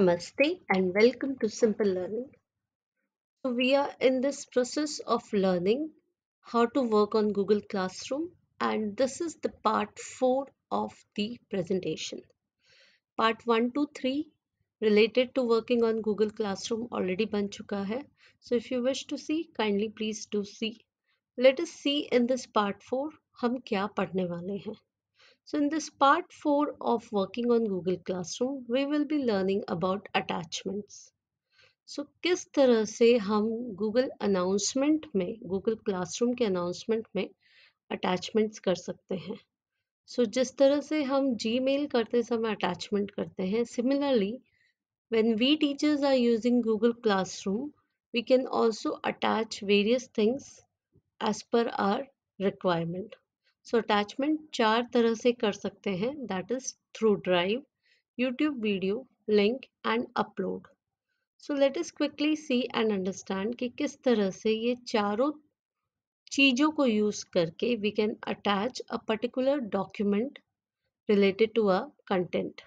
Namaste and welcome to Simple Learning. So we are in this process of learning how to work on Google Classroom and this is the part 4 of the presentation. Part 1 to 3 related to working on Google Classroom already ban chuka hai. So if you wish to see kindly please do see. Let us see in this part 4 हम kya पढ़ने wale हैं So in this part 4 of working on Google Classroom, we will be learning about attachments. So so, किस तरह से हम Google announcement में Google classroom के announcement में अटैचमेंट्स कर सकते हैं सो so, जिस तरह से हम जीमेल करते समय अटैचमेंट करते हैं similarly when we teachers are using Google classroom we can also attach various things as per our requirement so attachment चार तरह से कर सकते हैं that is through drive YouTube video link and upload so let's quickly see and understand कि किस तरह से ये चारों चीज़ों को यूज करके we can attach a particular document related to a content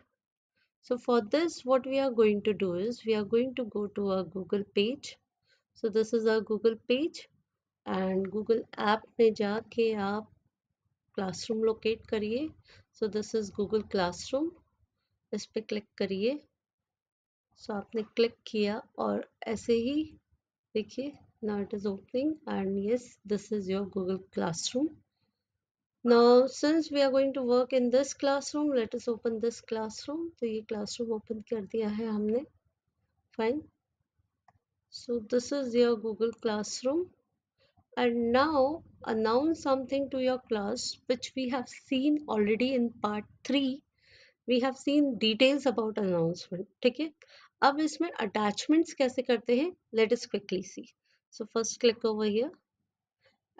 so for this what we are going to do is we are going to go to a Google page so this is a Google page and Google app में जाके आप classroom locate करिए so this is Google classroom इस पर click करिए सो आपने click किया और ऐसे ही देखिए now it is opening and yes this is your Google classroom now since we are going to work in this classroom let's open this classroom तो ये क्लासरूम ओपन कर दिया है हमने fine so this is your Google classroom and now announce something to your class which we have seen already in part 3 we have seen details about announcement ठीक है attachments. इसमें attachments कैसे करते हैं let's quickly see so first click over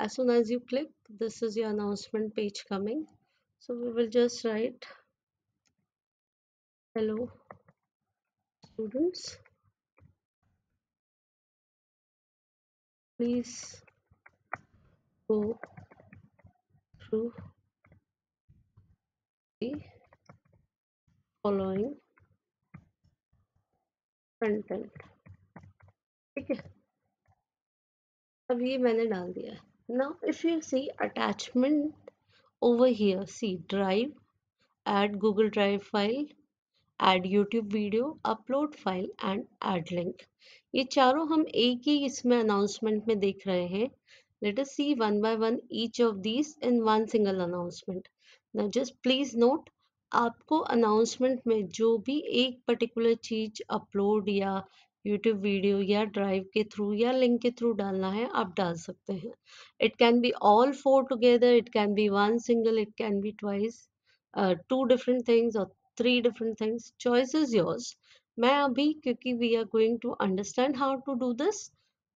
as soon as you click this is your announcement page coming so we will just write hello students please go the following content ठीक है अब ये मैंने डाल दिया है now if you see attachment over here see drive add Google drive file add YouTube video upload file and add link ये चारों हम एक ही इसमें अनाउंसमेंट में देख रहे हैं Let us see one by one each of these in one single announcement. Now just please note आपको अनाउंसमेंट में जो भी एक पर्टिकुलर चीज अपलोड या यूट्यूब वीडियो या ड्राइव के थ्रू या लिंक के थ्रू डालना है आप डाल सकते हैं it can be all four together it can be one single it can be twice two different things और three different things choice is yours मैं अभी क्योंकि we are going to understand how to do this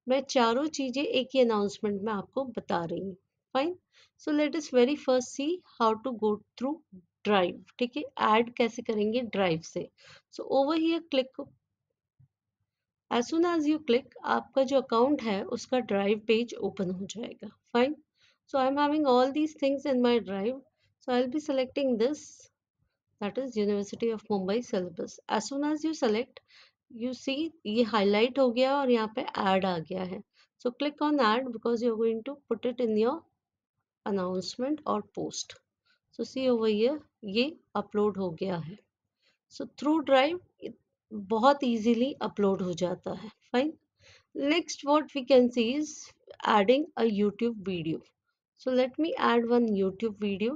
मैं चारों चीज़ें एक ही announcement में आपको बता रही हूँ fine so let's very first see how to go through drive ठीक है ऐड कैसे करेंगे ड्राइव से so over here click as soon as you click आपका जो अकाउंट है उसका ड्राइव पेज ओपन हो जाएगा fine I am having all these things in my drive so I be selecting this that is university of Mumbai syllabus as soon as you select you see ये highlight हो गया और यहाँ पे add आ गया है so click on add because you are going to put it in your announcement और पोस्ट सो सी ओवर ये ये अपलोड हो गया है सो थ्रू ड्राइव बहुत इजीली अपलोड हो जाता है fine next what we can see is adding a YouTube video so let me add one YouTube video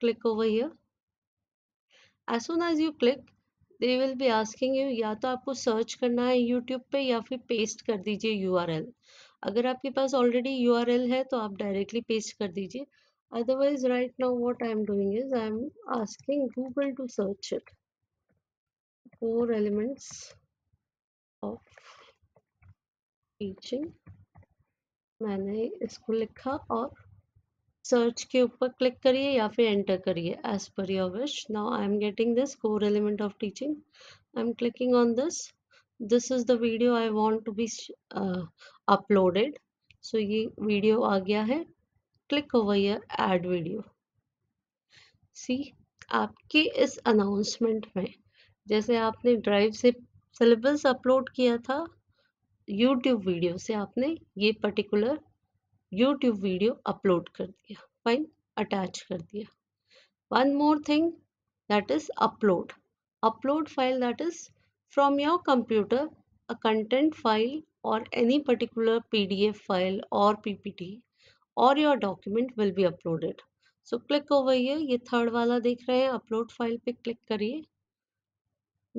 click over here as as you click they will be asking you या तो आपको search करना है YouTube पे या फिर paste कर दीजिए यू अगर आपके पास ऑलरेडी यू है तो आप डायरेक्टली पेस्ट कर दीजिए otherwise right now what I am doing is I am asking Google to search it for elements of teaching मैंने इसको लिखा और सर्च के ऊपर क्लिक करिए या फिर एंटर करिए as per your wish now I am getting this core element of teaching I am clicking on this this is the video I want to be uploaded so ये video आ गया है click over here add video see आपके इस announcement में जैसे आपने drive से सिलेबस अपलोड किया था यूट्यूब वीडियो से आपने ये पर्टिकुलर YouTube वीडियो अपलोड कर दिया फाइन अटैच कर दिया one more thing that is upload upload file that is from your computer a content file और any particular P D F file और पी और your document will be uploaded so click over here ये third वाला देख रहे हैं upload file पे click करिए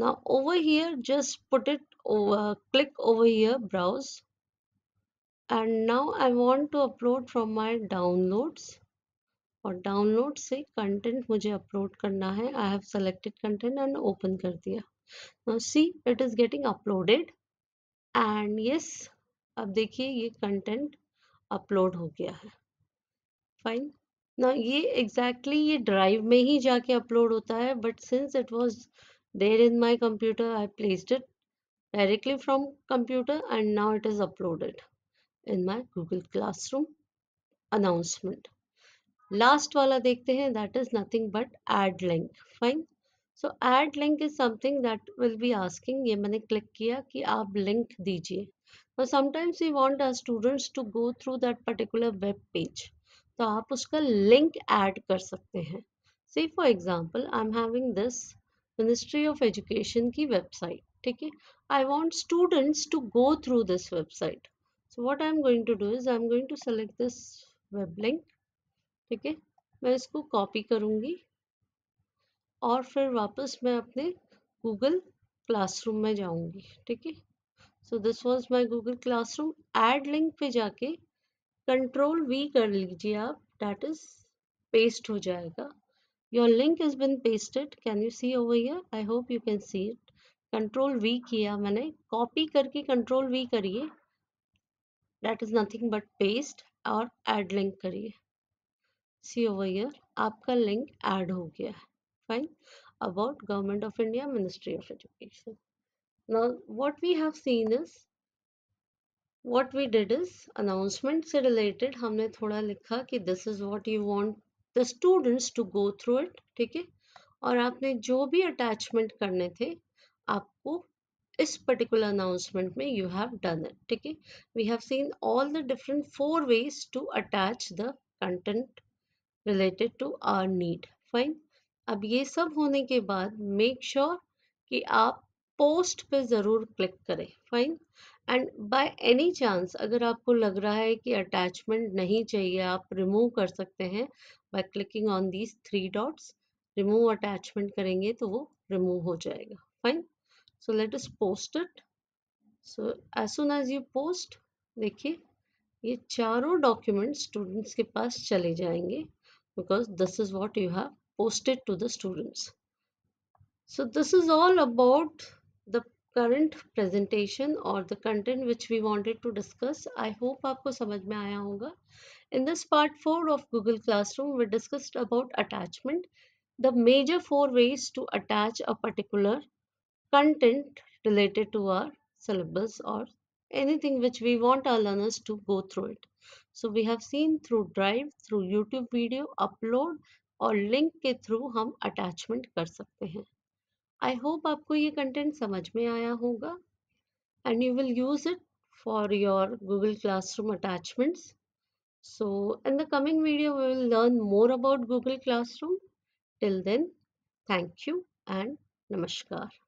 ना over here just put it click over here browse and now I want to upload from my downloads और download से कंटेंट मुझे अपलोड करना है I have selected content and open कर दिया now see it is getting uploaded and yes अब देखिए ये कंटेंट अपलोड हो गया है फाइन ना ये एग्जैक्टली exactly ये ड्राइव में ही जाके अपलोड होता है but since it was there in my computer I placed it directly from computer and now it is uploaded in my Google room announcement last वाला देखते हैं that is nothing but add link fine so add link is something that will be asking ये मैंने click किया कि आप link दीजिए और sometimes we want our students to go through that particular web page तो आप उसका लिंक एड कर सकते हैं say for example I am having this ministry of education की वेबसाइट ठीक है I want students to go through this website so I am going to do is I am going to select this web link ठीक है मैं इसको copy करूँगी और फिर वापस मैं अपने गूगल क्लासरूम में जाऊँगी ठीक है so this was my Google classroom add link पे जाके कंट्रोल वी कर लीजिए आप डैट इज पेस्ट हो जाएगा your link is been pasted can you see over here I hope you can see it control V किया मैंने copy करके कंट्रोल वी करिए that is nothing but paste और एड लिंक करिए see over here आपका link add हो गया है fine about government of India ministry of education now what we have seen is what we did is announcement से related हमने थोड़ा लिखा कि this is what you want the students to go through it ठीक है और आपने जो भी अटैचमेंट करने थे आपको इस पर्टिकुलर अनाउंसमेंट में यू हैव डन इट ठीक है we have seen all the different four ways to attach the content related to our need fine अब ये सब होने के बाद मेक श्योर sure कि आप पोस्ट पे जरूर क्लिक करें fine and by any chance अगर आपको लग रहा है कि अटैचमेंट नहीं चाहिए आप रिमूव कर सकते हैं by clicking on these three dots remove attachment करेंगे तो वो रिमूव हो जाएगा fine so let us post it so as soon as you post देखिए ये चारों डॉक्यूमेंट स्टूडेंट्स के पास चले जाएंगे because this is what you have posted to the students. So this is all about the current presentation or the content which we wanted to discuss. I hope आपको समझ में आया होगा. In this part 4 of Google Classroom, we discussed about attachment, the major four ways to attach a particular content related to our syllabus or anything which we want our learners to go through it. So we have seen through drive, through YouTube video, upload or link. Through through attachment attachment कर सकते I hope hope आपको content content समझ में आया होगा and you will use for your Google Classroom attachments. So in the coming video, we will learn more about Google Classroom. Till then, thank you and Namaskar.